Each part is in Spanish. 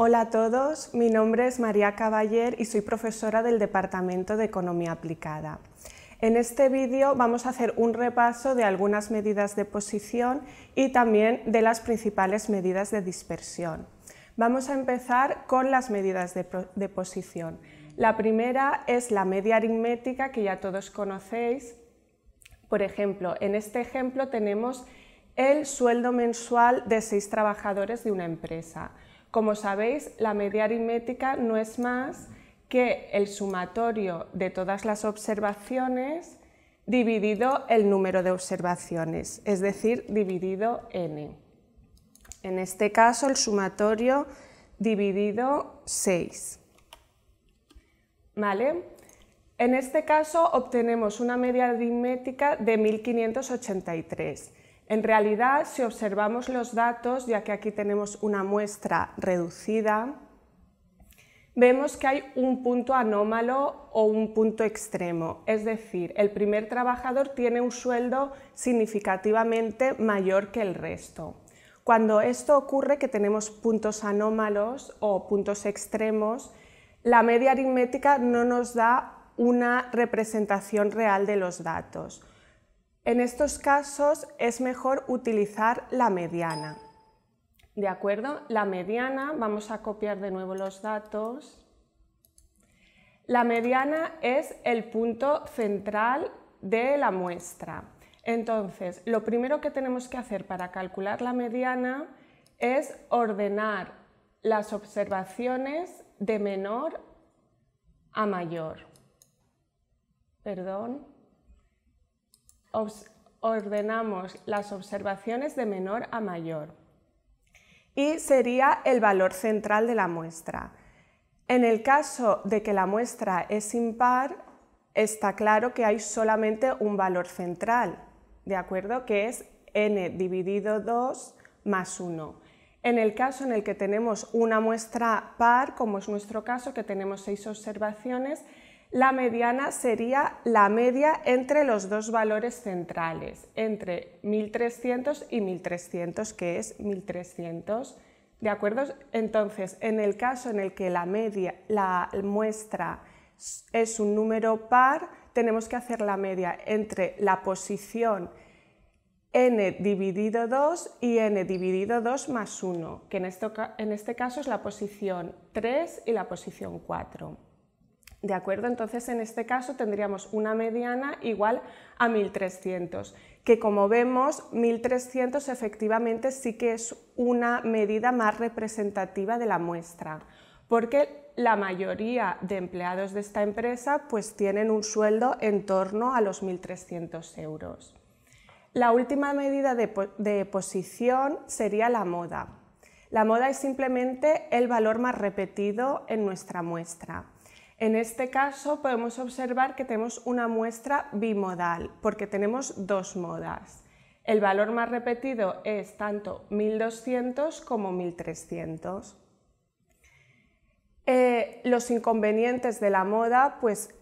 Hola a todos, mi nombre es María Caballer y soy profesora del Departamento de Economía Aplicada. En este vídeo vamos a hacer un repaso de algunas medidas de posición y también de las principales medidas de dispersión. Vamos a empezar con las medidas de, de posición. La primera es la media aritmética que ya todos conocéis. Por ejemplo, en este ejemplo tenemos el sueldo mensual de seis trabajadores de una empresa. Como sabéis, la media aritmética no es más que el sumatorio de todas las observaciones dividido el número de observaciones, es decir, dividido n. En este caso, el sumatorio dividido 6. ¿Vale? En este caso obtenemos una media aritmética de 1583 en realidad, si observamos los datos, ya que aquí tenemos una muestra reducida, vemos que hay un punto anómalo o un punto extremo, es decir, el primer trabajador tiene un sueldo significativamente mayor que el resto. Cuando esto ocurre, que tenemos puntos anómalos o puntos extremos, la media aritmética no nos da una representación real de los datos. En estos casos es mejor utilizar la mediana. ¿De acuerdo? La mediana, vamos a copiar de nuevo los datos. La mediana es el punto central de la muestra. Entonces, lo primero que tenemos que hacer para calcular la mediana es ordenar las observaciones de menor a mayor. Perdón ordenamos las observaciones de menor a mayor. Y sería el valor central de la muestra. En el caso de que la muestra es impar, está claro que hay solamente un valor central, ¿de acuerdo? Que es n dividido 2 más 1. En el caso en el que tenemos una muestra par, como es nuestro caso, que tenemos seis observaciones, la mediana sería la media entre los dos valores centrales, entre 1300 y 1300, que es 1300. ¿De acuerdo? Entonces, en el caso en el que la media, la muestra es un número par, tenemos que hacer la media entre la posición n dividido 2 y n dividido 2 más 1, que en, en este caso es la posición 3 y la posición 4. ¿De acuerdo? Entonces, en este caso tendríamos una mediana igual a 1300, que como vemos, 1300 efectivamente sí que es una medida más representativa de la muestra, porque la mayoría de empleados de esta empresa pues tienen un sueldo en torno a los 1300 euros. La última medida de, de posición sería la moda. La moda es simplemente el valor más repetido en nuestra muestra. En este caso podemos observar que tenemos una muestra bimodal porque tenemos dos modas. El valor más repetido es tanto 1200 como 1300. Eh, los inconvenientes de la moda pues,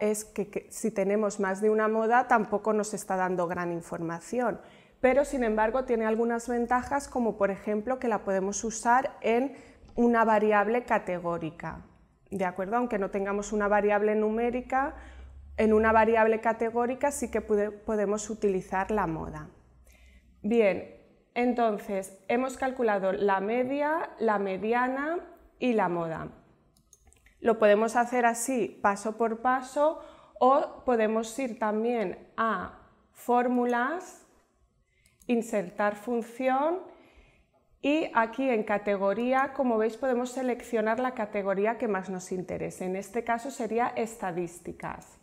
es que si tenemos más de una moda tampoco nos está dando gran información, pero sin embargo tiene algunas ventajas como por ejemplo que la podemos usar en una variable categórica. ¿de acuerdo? Aunque no tengamos una variable numérica, en una variable categórica sí que podemos utilizar la moda. Bien, entonces hemos calculado la media, la mediana y la moda. Lo podemos hacer así, paso por paso, o podemos ir también a fórmulas, insertar función y aquí en categoría, como veis, podemos seleccionar la categoría que más nos interese. En este caso sería estadísticas.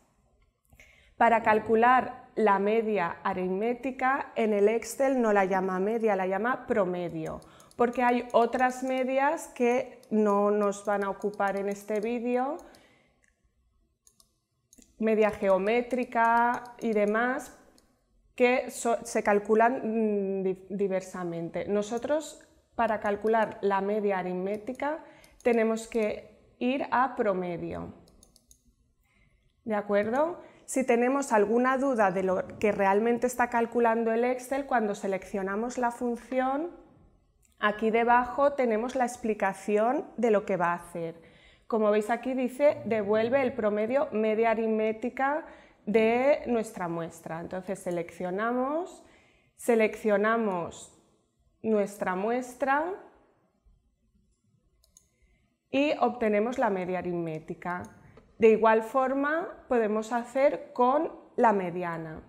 Para calcular la media aritmética, en el Excel no la llama media, la llama promedio, porque hay otras medias que no nos van a ocupar en este vídeo, media geométrica y demás, que se calculan mm, diversamente. Nosotros para calcular la media aritmética tenemos que ir a promedio. ¿De acuerdo? Si tenemos alguna duda de lo que realmente está calculando el Excel, cuando seleccionamos la función, aquí debajo tenemos la explicación de lo que va a hacer. Como veis aquí dice, devuelve el promedio media aritmética de nuestra muestra. Entonces seleccionamos, seleccionamos nuestra muestra y obtenemos la media aritmética. De igual forma podemos hacer con la mediana.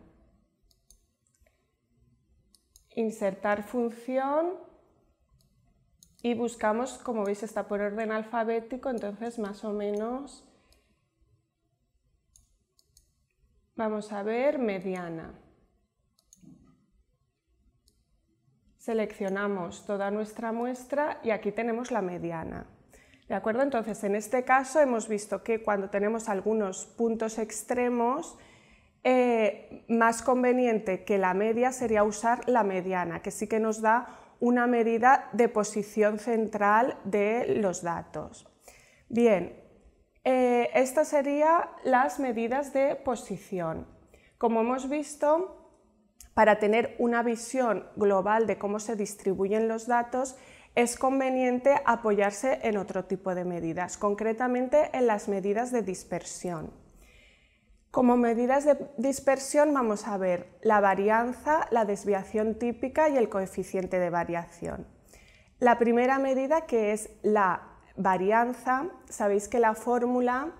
Insertar función y buscamos, como veis está por orden alfabético, entonces más o menos vamos a ver mediana. Seleccionamos toda nuestra muestra y aquí tenemos la mediana. ¿De acuerdo? Entonces, en este caso hemos visto que cuando tenemos algunos puntos extremos, eh, más conveniente que la media sería usar la mediana, que sí que nos da una medida de posición central de los datos. Bien, eh, estas serían las medidas de posición. Como hemos visto, para tener una visión global de cómo se distribuyen los datos, es conveniente apoyarse en otro tipo de medidas, concretamente en las medidas de dispersión. Como medidas de dispersión vamos a ver la varianza, la desviación típica y el coeficiente de variación. La primera medida que es la varianza, sabéis que la fórmula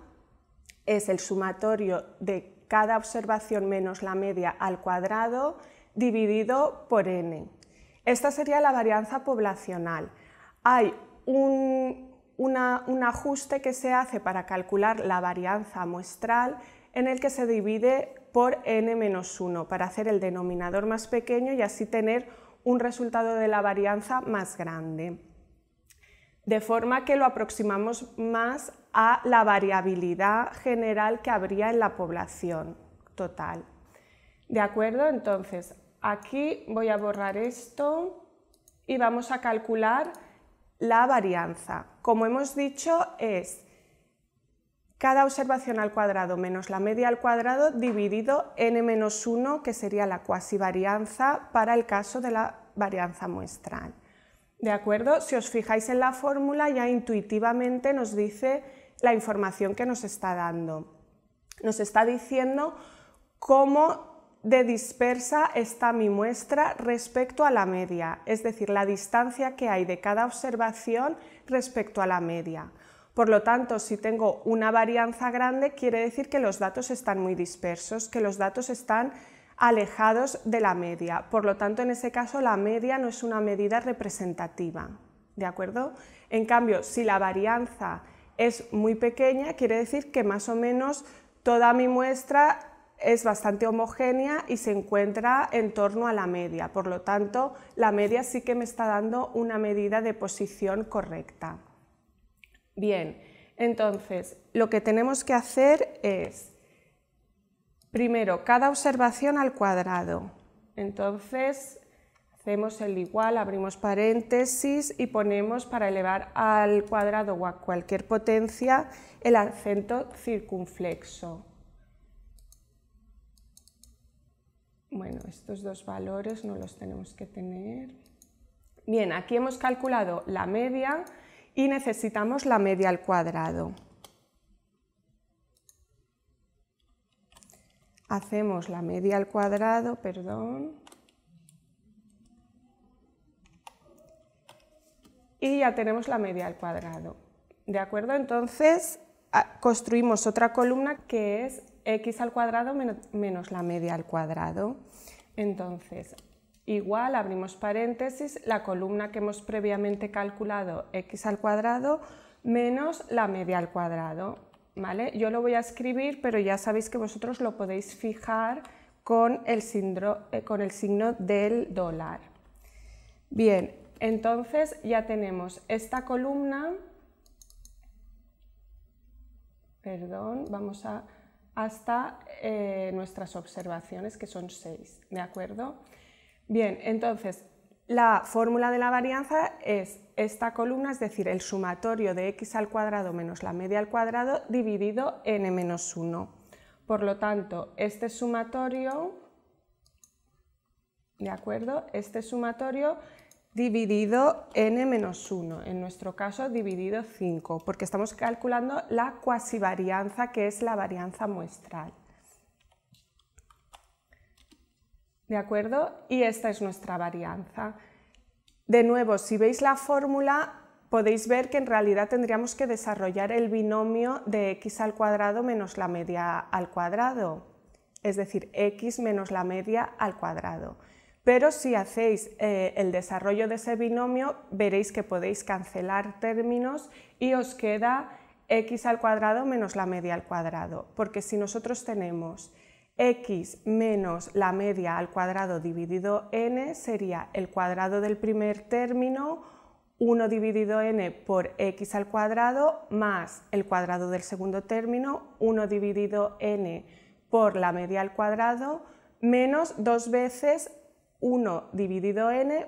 es el sumatorio de cada observación menos la media al cuadrado dividido por n. Esta sería la varianza poblacional. Hay un, ajuste que se hace para calcular la varianza muestral en el que se divide por n-1 para hacer el denominador más pequeño y así tener un resultado de la varianza más grande. De forma que lo aproximamos más a la variabilidad general que habría en la población total. ¿De acuerdo? Entonces, aquí voy a borrar esto y vamos a calcular la varianza. Como hemos dicho, es cada observación al cuadrado menos la media al cuadrado dividido n-1, que sería la cuasi varianza para el caso de la varianza muestral. ¿De acuerdo? Si os fijáis en la fórmula, ya intuitivamente nos dice la información que nos está dando. Nos está diciendo cómo de dispersa está mi muestra respecto a la media, es decir, la distancia que hay de cada observación respecto a la media. Por lo tanto, si tengo una varianza grande, quiere decir que los datos están muy dispersos, que los datos están alejados de la media. Por lo tanto, en ese caso, la media no es una medida representativa. ¿De acuerdo? En cambio, si la varianza es muy pequeña, quiere decir que más o menos toda mi muestra es bastante homogénea y se encuentra en torno a la media. Por lo tanto, la media sí que me está dando una medida de posición correcta. Bien, entonces lo que tenemos que hacer es, primero, cada observación al cuadrado. Entonces, Hacemos el igual, abrimos paréntesis y ponemos para elevar al cuadrado o a cualquier potencia el acento circunflexo. Bueno, estos dos valores no los tenemos que tener. Bien, aquí hemos calculado la media y necesitamos la media al cuadrado. Hacemos la media al cuadrado, perdón. y ya tenemos la media al cuadrado. ¿De acuerdo? Entonces ah, construimos otra columna que es x al cuadrado menos la media al cuadrado. Entonces, igual abrimos paréntesis, la columna que hemos previamente calculado x al cuadrado menos la media al cuadrado. ¿vale? Yo lo voy a escribir, pero ya sabéis que vosotros lo podéis fijar con el, eh, con el signo del dólar. Bien, entonces ya tenemos esta columna, perdón, vamos a hasta eh, nuestras observaciones, que son 6 ¿de acuerdo? Bien, entonces la fórmula de la varianza es esta columna, es decir, el sumatorio de x al cuadrado menos la media al cuadrado dividido n menos 1. Por lo tanto, este sumatorio, ¿de acuerdo? Este sumatorio dividido n-1, en nuestro caso dividido 5, porque estamos calculando la cuasivarianza, que es la varianza muestral. ¿De acuerdo? Y esta es nuestra varianza. De nuevo, si veis la fórmula, podéis ver que en realidad tendríamos que desarrollar el binomio de x al cuadrado menos la media al cuadrado, es decir, x menos la media al cuadrado. Pero si hacéis eh, el desarrollo de ese binomio, veréis que podéis cancelar términos y os queda x al cuadrado menos la media al cuadrado, porque si nosotros tenemos x menos la media al cuadrado dividido n sería el cuadrado del primer término 1 dividido n por x al cuadrado más el cuadrado del segundo término 1 dividido n por la media al cuadrado menos dos veces 1 dividido n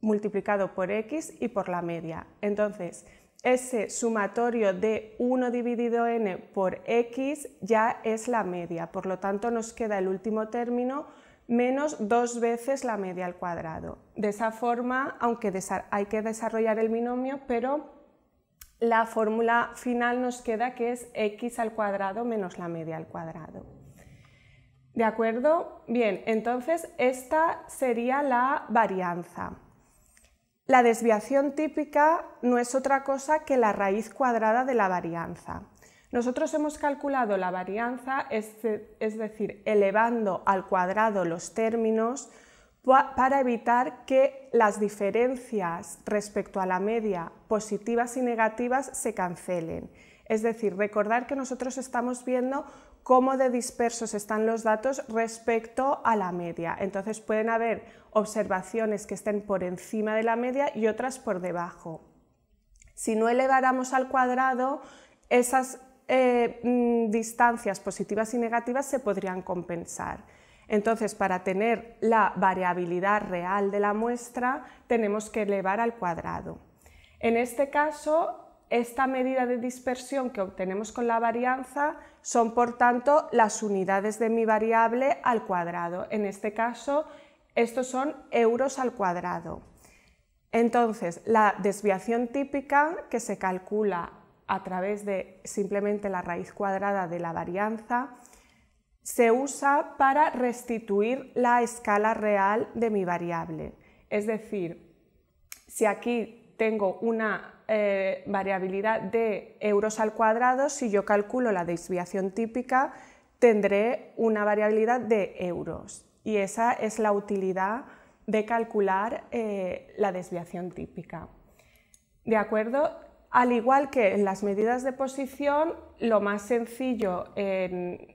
multiplicado por x y por la media. Entonces, ese sumatorio de 1 dividido n por x ya es la media, por lo tanto nos queda el último término menos dos veces la media al cuadrado. De esa forma, aunque hay que desarrollar el binomio, pero la fórmula final nos queda que es x al cuadrado menos la media al cuadrado. ¿De acuerdo? Bien, entonces esta sería la varianza. La desviación típica no es otra cosa que la raíz cuadrada de la varianza. Nosotros hemos calculado la varianza, es, decir, elevando al cuadrado los términos para evitar que las diferencias respecto a la media positivas y negativas se cancelen. Es decir, recordar que nosotros estamos viendo cómo de dispersos están los datos respecto a la media. Entonces pueden haber observaciones que estén por encima de la media y otras por debajo. Si no eleváramos al cuadrado, esas eh, mm, distancias positivas y negativas se podrían compensar. Entonces, para tener la variabilidad real de la muestra, tenemos que elevar al cuadrado. En este caso, esta medida de dispersión que obtenemos con la varianza son, por tanto, las unidades de mi variable al cuadrado. En este caso, estos son euros al cuadrado. Entonces, la desviación típica que se calcula a través de simplemente la raíz cuadrada de la varianza se usa para restituir la escala real de mi variable. Es decir, si aquí tengo una eh, variabilidad de euros al cuadrado, si yo calculo la desviación típica, tendré una variabilidad de euros. Y esa es la utilidad de calcular eh, la desviación típica. ¿De acuerdo? Al igual que en las medidas de posición, lo más sencillo,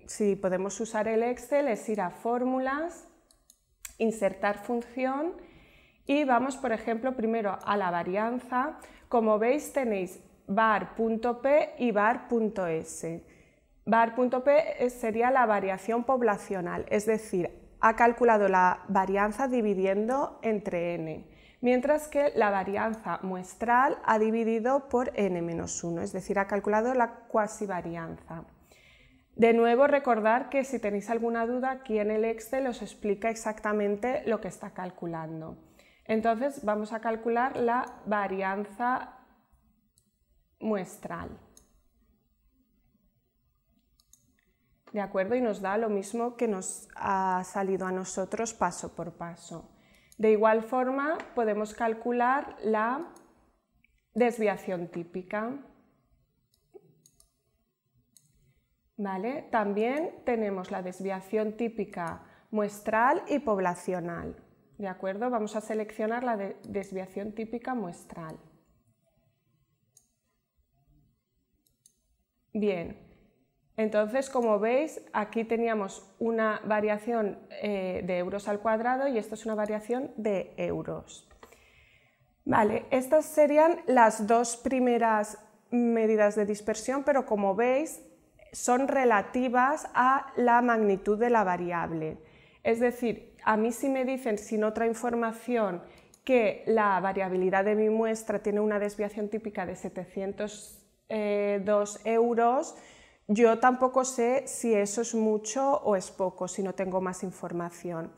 si podemos usar el Excel, es ir a fórmulas, insertar función y vamos, por ejemplo, primero a la varianza. Como veis, tenéis var.p y bar.s Bar.p eh, sería la variación poblacional, es decir, ha calculado la varianza dividiendo entre n, mientras que la varianza muestral ha dividido por n-1, es decir, ha calculado la cuasivarianza. De nuevo, recordar que si tenéis alguna duda, aquí en el Excel os explica exactamente lo que está calculando. Entonces vamos a calcular la varianza muestral. ¿De acuerdo? Y nos da lo mismo que nos ha salido a nosotros paso por paso. De igual forma, podemos calcular la desviación típica. También tenemos la desviación típica muestral y poblacional. ¿De acuerdo? Vamos a seleccionar la desviación típica muestral. Bien, entonces como veis aquí teníamos una variación eh, de euros al cuadrado y esto es una variación de euros. Vale, estas serían las dos primeras medidas de dispersión, pero como veis son relativas a la magnitud de la variable. Es decir, a mí si me dicen sin otra información que la variabilidad de mi muestra tiene una desviación típica de 702 eh, euros, yo tampoco sé si eso es mucho o es poco, si no tengo más información.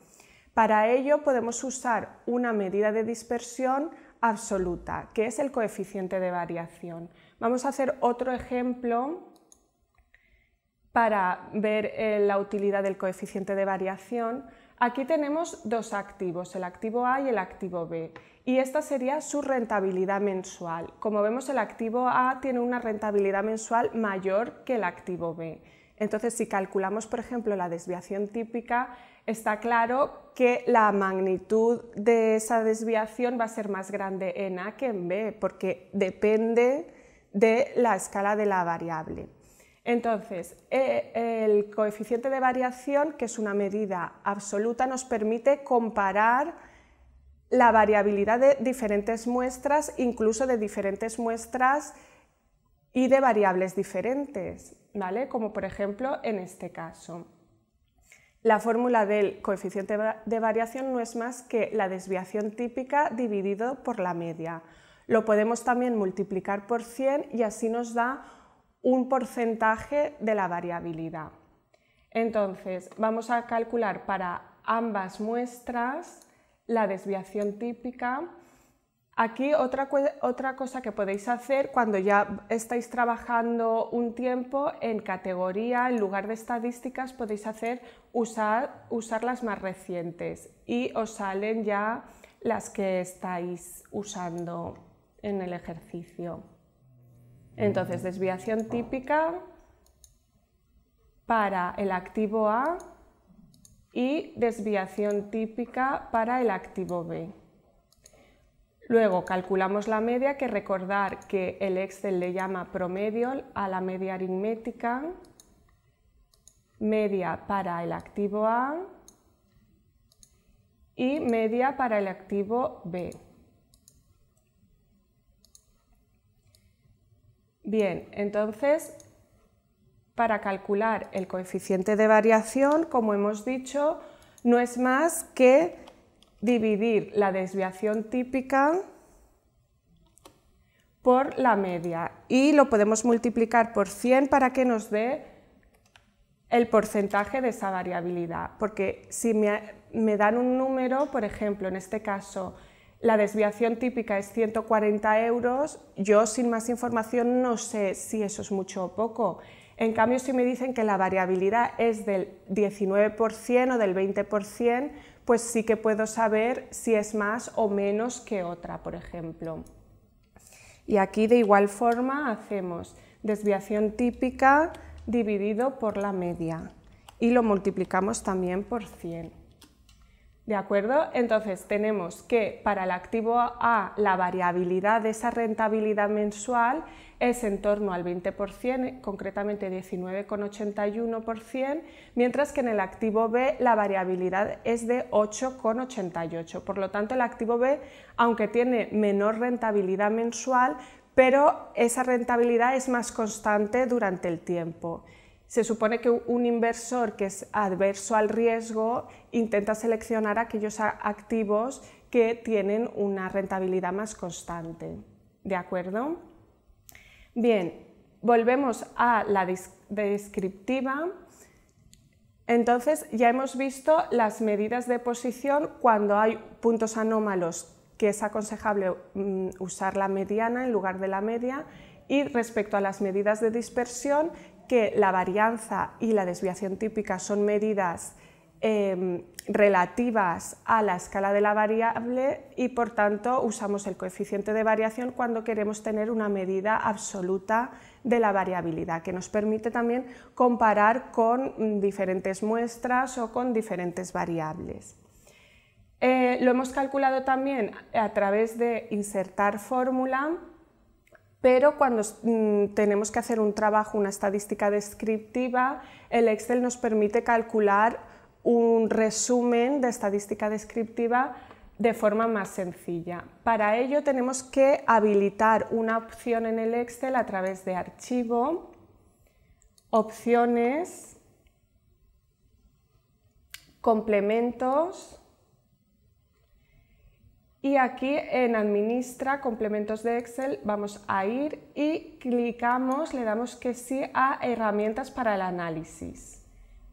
Para ello podemos usar una medida de dispersión absoluta, que es el coeficiente de variación. Vamos a hacer otro ejemplo para ver eh, la utilidad del coeficiente de variación, aquí tenemos dos activos, el activo A y el activo B, y esta sería su rentabilidad mensual. Como vemos, el activo A tiene una rentabilidad mensual mayor que el activo B. Entonces, si calculamos, por ejemplo, la desviación típica, está claro que la magnitud de esa desviación va a ser más grande en A que en B, porque depende de la escala de la variable. Entonces, eh, el coeficiente de variación, que es una medida absoluta, nos permite comparar la variabilidad de diferentes muestras, incluso de diferentes muestras y de variables diferentes, ¿vale? Como por ejemplo en este caso. La fórmula del coeficiente de variación no es más que la desviación típica dividido por la media. Lo podemos también multiplicar por 100 y así nos da un porcentaje de la variabilidad. Entonces, vamos a calcular para ambas muestras la desviación típica. Aquí otra, cosa que podéis hacer cuando ya estáis trabajando un tiempo en categoría, en lugar de estadísticas, podéis hacer usar, usar las más recientes y os salen ya las que estáis usando en el ejercicio. Entonces, desviación típica para el activo A y desviación típica para el activo B. Luego calculamos la media, que recordar que el Excel le llama promedio a la media aritmética, media para el activo A y media para el activo B. Bien, entonces, para calcular el coeficiente de variación, como hemos dicho, no es más que dividir la desviación típica por la media y lo podemos multiplicar por 100 para que nos dé el porcentaje de esa variabilidad, porque si me, me dan un número, por ejemplo, en este caso la desviación típica es 140 euros. Yo sin más información no sé si eso es mucho o poco. En cambio, si me dicen que la variabilidad es del 19% o del 20%, pues sí que puedo saber si es más o menos que otra, por ejemplo. Y aquí de igual forma hacemos desviación típica dividido por la media y lo multiplicamos también por 100. ¿De acuerdo? Entonces tenemos que para el activo A la variabilidad de esa rentabilidad mensual es en torno al 20%, concretamente 19,81%, mientras que en el activo B la variabilidad es de 8,88%. Por lo tanto, el activo B, aunque tiene menor rentabilidad mensual, pero esa rentabilidad es más constante durante el tiempo se supone que un inversor que es adverso al riesgo intenta seleccionar aquellos activos que tienen una rentabilidad más constante. ¿De acuerdo? Bien, volvemos a la descriptiva. Entonces ya hemos visto las medidas de posición cuando hay puntos anómalos que es aconsejable mm, usar la mediana en lugar de la media y respecto a las medidas de dispersión que la varianza y la desviación típica son medidas em, relativas a la escala de la variable y por tanto usamos el coeficiente de variación cuando queremos tener una medida absoluta de la variabilidad, que nos permite también comparar con mm, diferentes muestras o con diferentes variables. Eh, lo hemos calculado también a través de insertar fórmula pero cuando mm, tenemos que hacer un trabajo, una estadística descriptiva, el Excel nos permite calcular un resumen de estadística descriptiva de forma más sencilla. Para ello tenemos que habilitar una opción en el Excel a través de archivo, opciones, complementos y aquí en Administra, complementos de Excel, vamos a ir y clicamos, le damos que sí a herramientas para el análisis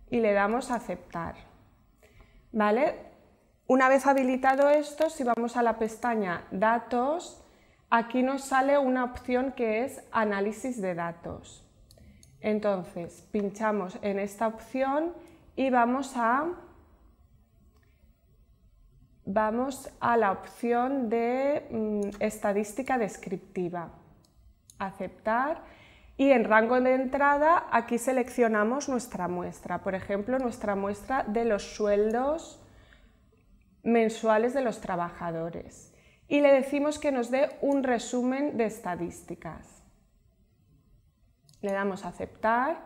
y le damos a aceptar. ¿Vale? Una vez habilitado esto, si vamos a la pestaña Datos, aquí nos sale una opción que es Análisis de datos. Entonces, pinchamos en esta opción y vamos a vamos a la opción de mm, estadística descriptiva. Aceptar. Y en rango de entrada aquí seleccionamos nuestra muestra, por ejemplo, nuestra muestra de los sueldos mensuales de los trabajadores. Y le decimos que nos dé un resumen de estadísticas. Le damos a aceptar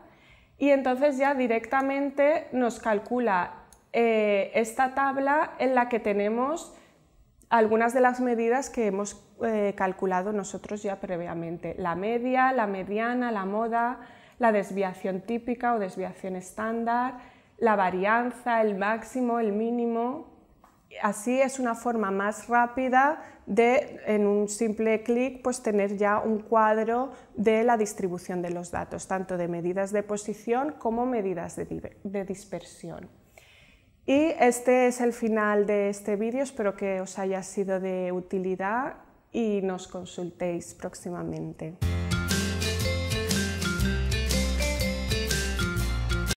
y entonces ya directamente nos calcula eh, esta tabla en la que tenemos algunas de las medidas que hemos eh, calculado nosotros ya previamente. La media, la mediana, la moda, la desviación típica o desviación estándar, la varianza, el máximo, el mínimo. Así es una forma más rápida de, en un simple clic, pues tener ya un cuadro de la distribución de los datos, tanto de medidas de posición como medidas de dispersión. Y este es el final de este vídeo, espero que os haya sido de utilidad y nos consultéis próximamente.